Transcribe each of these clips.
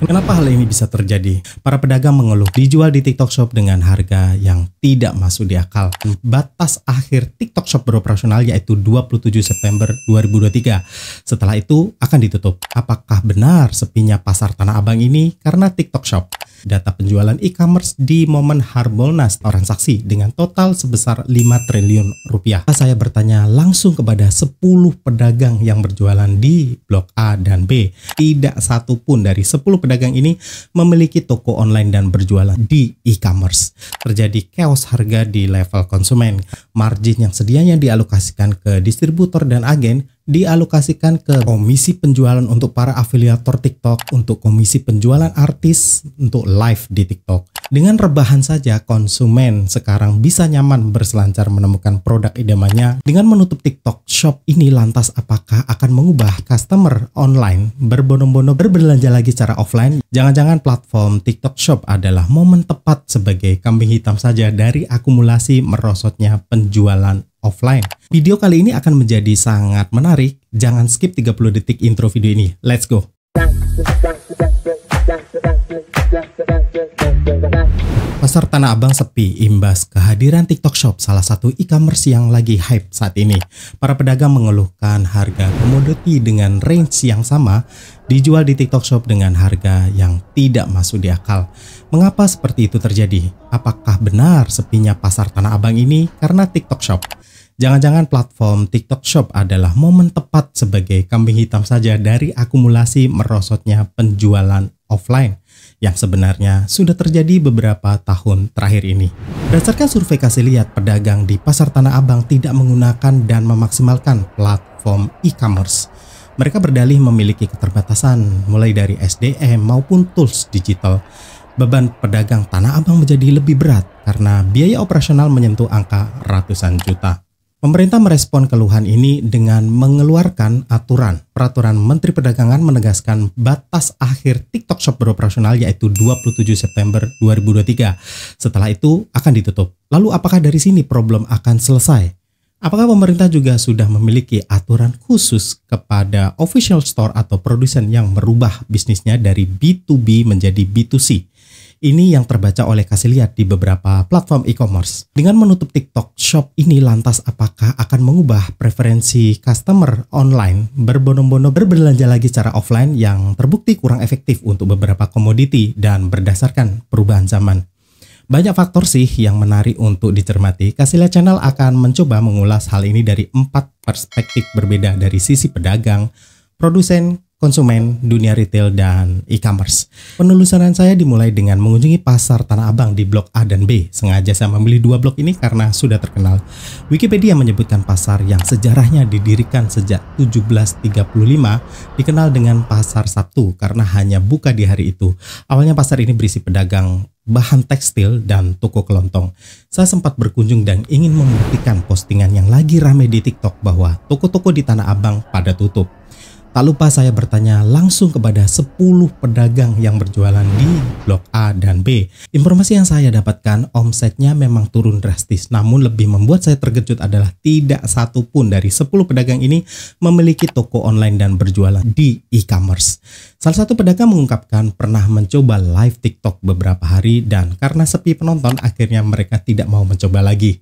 Kenapa hal ini bisa terjadi? Para pedagang mengeluh dijual di TikTok Shop dengan harga yang tidak masuk di akal. Batas akhir TikTok Shop beroperasional yaitu 27 September 2023. Setelah itu akan ditutup. Apakah benar sepinya pasar Tanah Abang ini karena TikTok Shop? data penjualan e-commerce di momen Harbolnas transaksi dengan total sebesar 5 triliun rupiah. Saya bertanya langsung kepada 10 pedagang yang berjualan di blok A dan B. Tidak satu pun dari 10 pedagang ini memiliki toko online dan berjualan di e-commerce. Terjadi chaos harga di level konsumen. Margin yang sedianya dialokasikan ke distributor dan agen dialokasikan ke komisi penjualan untuk para afiliator TikTok, untuk komisi penjualan artis untuk live di TikTok. Dengan rebahan saja konsumen sekarang bisa nyaman berselancar menemukan produk idamannya. Dengan menutup TikTok Shop ini lantas apakah akan mengubah customer online berbono-bono berbelanja lagi secara offline? Jangan-jangan platform TikTok Shop adalah momen tepat sebagai kambing hitam saja dari akumulasi merosotnya penjualan offline. Video kali ini akan menjadi sangat menarik. Jangan skip 30 detik intro video ini. Let's go! Pasar Tanah Abang sepi imbas kehadiran TikTok Shop, salah satu e-commerce yang lagi hype saat ini. Para pedagang mengeluhkan harga komoditi dengan range yang sama dijual di TikTok Shop dengan harga yang tidak masuk di akal. Mengapa seperti itu terjadi? Apakah benar sepinya pasar Tanah Abang ini karena TikTok Shop? Jangan-jangan platform TikTok Shop adalah momen tepat sebagai kambing hitam saja dari akumulasi merosotnya penjualan offline yang sebenarnya sudah terjadi beberapa tahun terakhir ini. Berdasarkan survei kasih lihat, pedagang di pasar Tanah Abang tidak menggunakan dan memaksimalkan platform e-commerce. Mereka berdalih memiliki keterbatasan mulai dari SDM maupun tools digital. Beban pedagang Tanah Abang menjadi lebih berat karena biaya operasional menyentuh angka ratusan juta. Pemerintah merespon keluhan ini dengan mengeluarkan aturan. Peraturan Menteri Perdagangan menegaskan batas akhir TikTok Shop beroperasional yaitu 27 September 2023. Setelah itu akan ditutup. Lalu apakah dari sini problem akan selesai? Apakah pemerintah juga sudah memiliki aturan khusus kepada official store atau produsen yang merubah bisnisnya dari B2B menjadi B2C? Ini yang terbaca oleh lihat di beberapa platform e-commerce. Dengan menutup TikTok Shop ini lantas apakah akan mengubah preferensi customer online berbono-bono berbelanja lagi secara offline yang terbukti kurang efektif untuk beberapa komoditi dan berdasarkan perubahan zaman? Banyak faktor sih yang menarik untuk dicermati. Kasila Channel akan mencoba mengulas hal ini dari empat perspektif berbeda dari sisi pedagang, produsen, konsumen, dunia retail, dan e-commerce. Penelusuran saya dimulai dengan mengunjungi pasar Tanah Abang di Blok A dan B. Sengaja saya memilih dua blok ini karena sudah terkenal. Wikipedia menyebutkan pasar yang sejarahnya didirikan sejak 1735 dikenal dengan Pasar Sabtu karena hanya buka di hari itu. Awalnya pasar ini berisi pedagang bahan tekstil, dan toko kelontong. Saya sempat berkunjung dan ingin membuktikan postingan yang lagi rame di TikTok bahwa toko-toko di Tanah Abang pada tutup. Tak lupa saya bertanya langsung kepada 10 pedagang yang berjualan di Blok A dan B. Informasi yang saya dapatkan, omsetnya memang turun drastis. Namun lebih membuat saya terkejut adalah tidak satu pun dari 10 pedagang ini memiliki toko online dan berjualan di e-commerce. Salah satu pedagang mengungkapkan pernah mencoba live TikTok beberapa hari dan karena sepi penonton akhirnya mereka tidak mau mencoba lagi.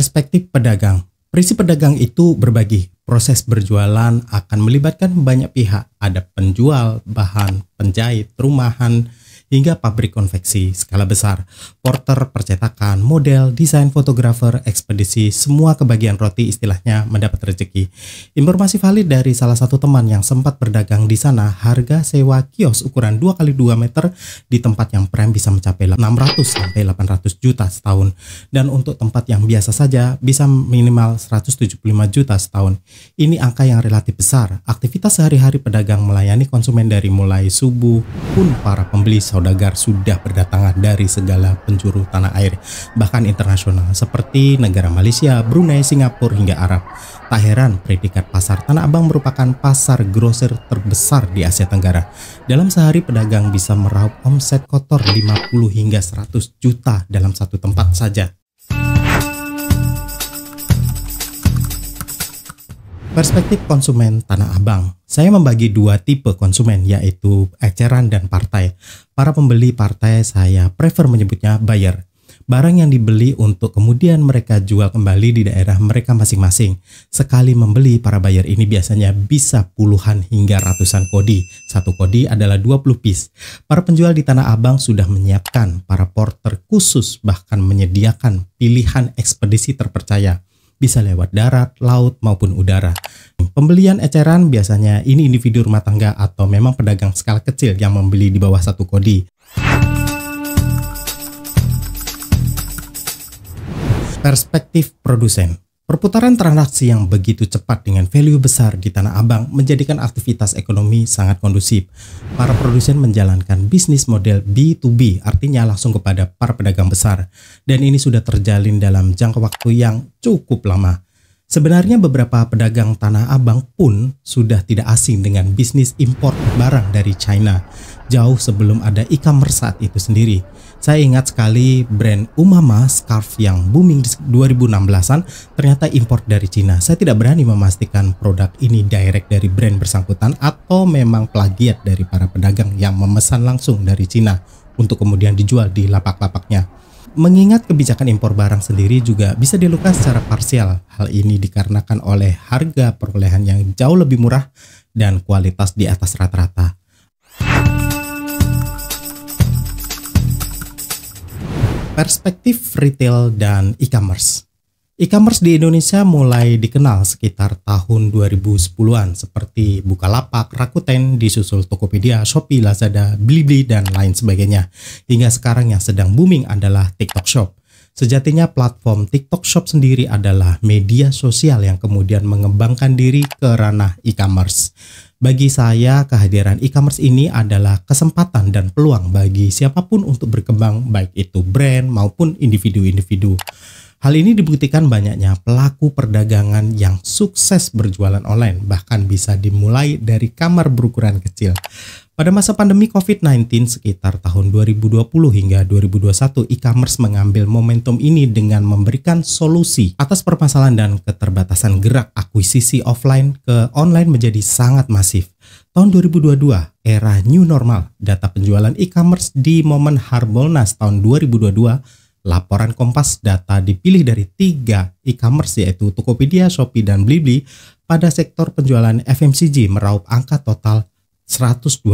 Perspektif pedagang. Prinsip pedagang itu berbagi. Proses berjualan akan melibatkan banyak pihak. Ada penjual, bahan, penjahit, rumahan, hingga pabrik konveksi skala besar, porter, percetakan, model, desain fotografer, ekspedisi, semua kebagian roti istilahnya mendapat rezeki. Informasi valid dari salah satu teman yang sempat berdagang di sana, harga sewa kios ukuran 2 x 2 meter di tempat yang prem bisa mencapai 600 sampai 800 juta setahun dan untuk tempat yang biasa saja bisa minimal 175 juta setahun. Ini angka yang relatif besar. Aktivitas sehari-hari pedagang melayani konsumen dari mulai subuh pun para pembeli saudagar sudah berdatangan dari segala penjuru tanah air, bahkan internasional seperti negara Malaysia, Brunei, Singapura hingga Arab. Tak heran predikat pasar Tanah Abang merupakan pasar grosir terbesar di Asia Tenggara. Dalam sehari pedagang bisa meraup omset kotor 50 hingga 100 juta dalam satu tempat saja. Perspektif konsumen Tanah Abang saya membagi dua tipe konsumen yaitu eceran dan partai. Para pembeli partai saya prefer menyebutnya buyer. Barang yang dibeli untuk kemudian mereka jual kembali di daerah mereka masing-masing. Sekali membeli, para buyer ini biasanya bisa puluhan hingga ratusan kodi. Satu kodi adalah 20 piece. Para penjual di Tanah Abang sudah menyiapkan para porter khusus bahkan menyediakan pilihan ekspedisi terpercaya bisa lewat darat, laut, maupun udara. Pembelian eceran biasanya ini individu rumah tangga atau memang pedagang skala kecil yang membeli di bawah satu kodi. Perspektif produsen Perputaran transaksi yang begitu cepat dengan value besar di Tanah Abang menjadikan aktivitas ekonomi sangat kondusif. Para produsen menjalankan bisnis model B2B, artinya langsung kepada para pedagang besar. Dan ini sudah terjalin dalam jangka waktu yang cukup lama. Sebenarnya beberapa pedagang Tanah Abang pun sudah tidak asing dengan bisnis impor barang dari China, jauh sebelum ada e-commerce saat itu sendiri. Saya ingat sekali brand Umama scarf yang booming di 2016-an ternyata import dari Cina. Saya tidak berani memastikan produk ini direct dari brand bersangkutan atau memang plagiat dari para pedagang yang memesan langsung dari Cina untuk kemudian dijual di lapak-lapaknya. Mengingat kebijakan impor barang sendiri juga bisa dilukas secara parsial. Hal ini dikarenakan oleh harga perolehan yang jauh lebih murah dan kualitas di atas rata-rata. perspektif retail dan e-commerce. E-commerce di Indonesia mulai dikenal sekitar tahun 2010-an seperti Bukalapak, Rakuten, disusul Tokopedia, Shopee, Lazada, Blibli, dan lain sebagainya. Hingga sekarang yang sedang booming adalah TikTok Shop. Sejatinya platform TikTok Shop sendiri adalah media sosial yang kemudian mengembangkan diri ke ranah e-commerce. Bagi saya, kehadiran e-commerce ini adalah kesempatan dan peluang bagi siapapun untuk berkembang, baik itu brand maupun individu-individu. Hal ini dibuktikan banyaknya pelaku perdagangan yang sukses berjualan online, bahkan bisa dimulai dari kamar berukuran kecil. Pada masa pandemi COVID-19 sekitar tahun 2020 hingga 2021, e-commerce mengambil momentum ini dengan memberikan solusi atas permasalahan dan keterbatasan gerak akuisisi offline ke online menjadi sangat masif. Tahun 2022, era new normal, data penjualan e-commerce di momen Harbolnas tahun 2022 laporan Kompas data dipilih dari tiga e-commerce yaitu Tokopedia, Shopee, dan Blibli pada sektor penjualan FMCG meraup angka total 125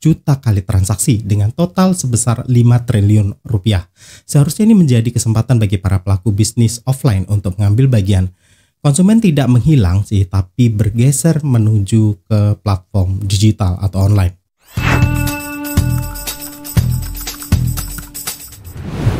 juta kali transaksi dengan total sebesar 5 triliun rupiah. Seharusnya ini menjadi kesempatan bagi para pelaku bisnis offline untuk mengambil bagian. Konsumen tidak menghilang sih, tapi bergeser menuju ke platform digital atau online.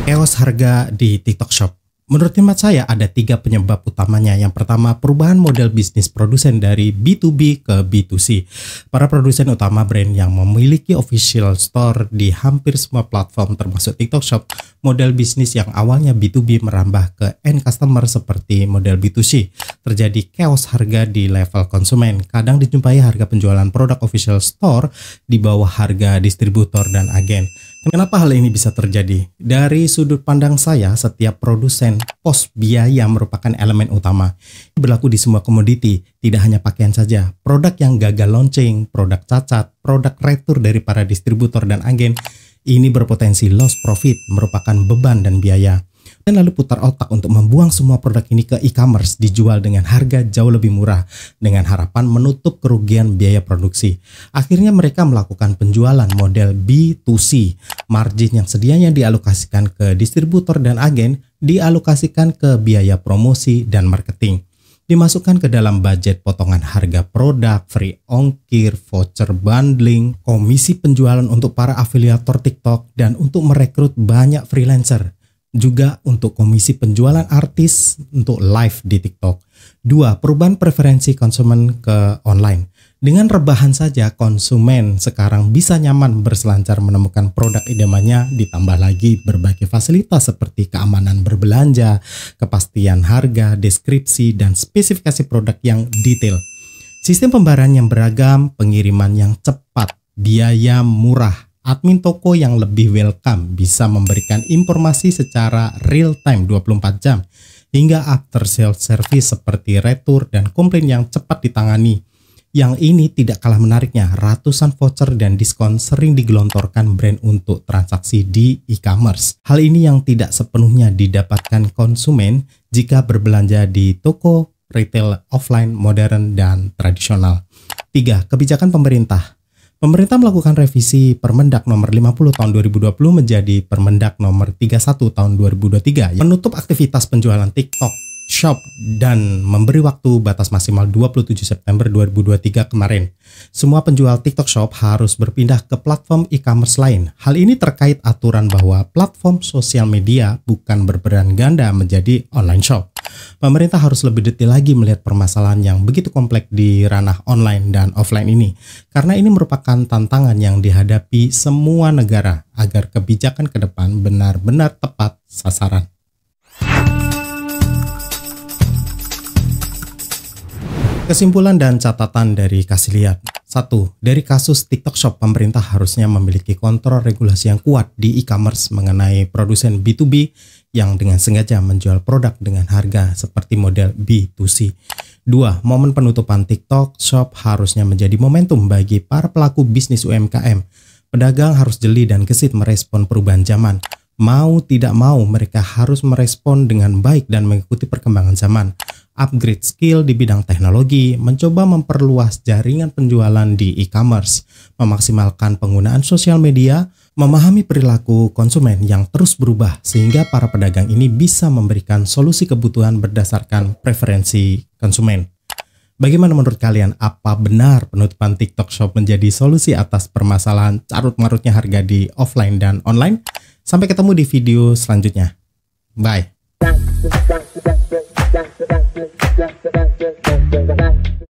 Eos harga di TikTok Shop Menurut hemat saya ada tiga penyebab utamanya. Yang pertama perubahan model bisnis produsen dari B2B ke B2C. Para produsen utama brand yang memiliki official store di hampir semua platform termasuk TikTok Shop, model bisnis yang awalnya B2B merambah ke end customer seperti model B2C. Terjadi chaos harga di level konsumen. Kadang dijumpai harga penjualan produk official store di bawah harga distributor dan agen. Kenapa hal ini bisa terjadi? Dari sudut pandang saya, setiap produsen pos biaya merupakan elemen utama. Berlaku di semua komoditi, tidak hanya pakaian saja. Produk yang gagal launching, produk cacat, produk retur dari para distributor dan agen, ini berpotensi loss profit, merupakan beban dan biaya dan lalu putar otak untuk membuang semua produk ini ke e-commerce dijual dengan harga jauh lebih murah dengan harapan menutup kerugian biaya produksi. Akhirnya mereka melakukan penjualan model B2C. Margin yang sedianya dialokasikan ke distributor dan agen dialokasikan ke biaya promosi dan marketing dimasukkan ke dalam budget potongan harga produk, free ongkir, voucher bundling, komisi penjualan untuk para afiliator TikTok, dan untuk merekrut banyak freelancer juga untuk komisi penjualan artis untuk live di TikTok. Dua, perubahan preferensi konsumen ke online. Dengan rebahan saja konsumen sekarang bisa nyaman berselancar menemukan produk idamannya ditambah lagi berbagai fasilitas seperti keamanan berbelanja, kepastian harga, deskripsi, dan spesifikasi produk yang detail. Sistem pembayaran yang beragam, pengiriman yang cepat, biaya murah, admin toko yang lebih welcome bisa memberikan informasi secara real time 24 jam hingga after sales service seperti retur dan komplain yang cepat ditangani. Yang ini tidak kalah menariknya, ratusan voucher dan diskon sering digelontorkan brand untuk transaksi di e-commerce. Hal ini yang tidak sepenuhnya didapatkan konsumen jika berbelanja di toko, retail, offline, modern, dan tradisional. 3. Kebijakan pemerintah Pemerintah melakukan revisi Permendak Nomor 50 Tahun 2020 menjadi Permendak Nomor 31 Tahun 2023 yang menutup aktivitas penjualan TikTok Shop dan memberi waktu batas maksimal 27 September 2023 kemarin. Semua penjual TikTok Shop harus berpindah ke platform e-commerce lain. Hal ini terkait aturan bahwa platform sosial media bukan berperan ganda menjadi online shop pemerintah harus lebih detail lagi melihat permasalahan yang begitu kompleks di ranah online dan offline ini. Karena ini merupakan tantangan yang dihadapi semua negara agar kebijakan ke depan benar-benar tepat sasaran. Kesimpulan dan catatan dari kasih lihat. 1. Dari kasus TikTok Shop, pemerintah harusnya memiliki kontrol regulasi yang kuat di e-commerce mengenai produsen B2B yang dengan sengaja menjual produk dengan harga seperti model B2C. 2. Momen penutupan TikTok Shop harusnya menjadi momentum bagi para pelaku bisnis UMKM. Pedagang harus jeli dan gesit merespon perubahan zaman. Mau tidak mau, mereka harus merespon dengan baik dan mengikuti perkembangan zaman. Upgrade skill di bidang teknologi, mencoba memperluas jaringan penjualan di e-commerce, memaksimalkan penggunaan sosial media, memahami perilaku konsumen yang terus berubah sehingga para pedagang ini bisa memberikan solusi kebutuhan berdasarkan preferensi konsumen. Bagaimana menurut kalian, apa benar penutupan TikTok Shop menjadi solusi atas permasalahan carut-marutnya harga di offline dan online? Sampai ketemu di video selanjutnya. Bye!